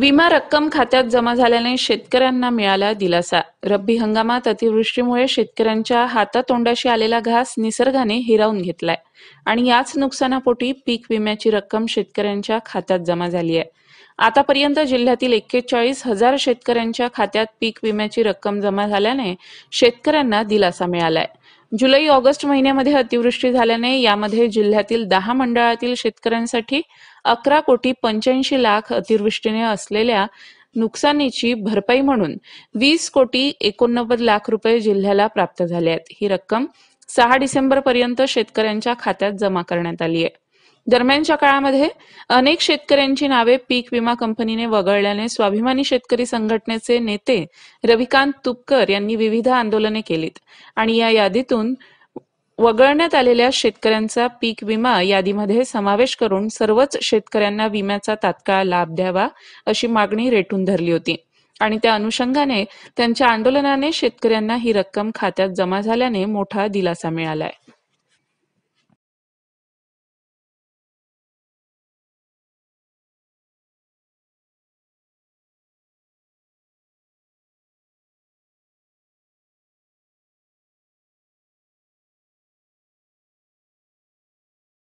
विमा रक्कम खात्यात जमा झाल्याने शेतकऱ्यांना मिळाला दिलासा रब्बी हंगामात अतिवृष्टीमुळे शेतकऱ्यांच्या हातातोंडाशी आलेला घास निसर्गाने हिरावून घेतलाय आणि याच नुकसानापोटी पीक विम्याची रक्कम शेतकऱ्यांच्या खात्यात जमा झाली आहे आतापर्यंत जिल्ह्यातील एक्केचाळीस हजार शेतकऱ्यांच्या खात्यात पीक विम्याची रक्कम जमा झाल्याने शेतकऱ्यांना दिलासा मिळालाय जुलै ऑगस्ट महिन्यामध्ये अतिवृष्टी झाल्याने यामध्ये जिल्ह्यातील दहा मंडळातील शेतकऱ्यांसाठी अकरा कोटी पंच्याऐंशी लाख अतिवृष्टीने असलेल्या नुकसानीची भरपाई म्हणून वीस कोटी एकोणनव्वद लाख रुपये जिल्ह्याला प्राप्त झाले आहेत ही रक्कम सहा डिसेंबर पर्यंत शेतकऱ्यांच्या खात्यात जमा करण्यात आली आहे दरम्यानच्या काळामध्ये अनेक शेतकऱ्यांची नावे पीक विमा कंपनीने वगळल्याने स्वाभिमानी शेतकरी संघटनेचे नेते रविकांत तुपकर यांनी विविध आंदोलने केलीत आणि या यादीतून वगळण्यात आलेल्या शेतकऱ्यांचा पीक विमा यादीमध्ये समावेश करून सर्वच शेतकऱ्यांना विम्याचा तात्काळ लाभ द्यावा अशी मागणी रेटून धरली होती आणि त्या अनुषंगाने त्यांच्या आंदोलनाने शेतकऱ्यांना ही रक्कम खात्यात जमा झाल्याने मोठा दिलासा मिळालाय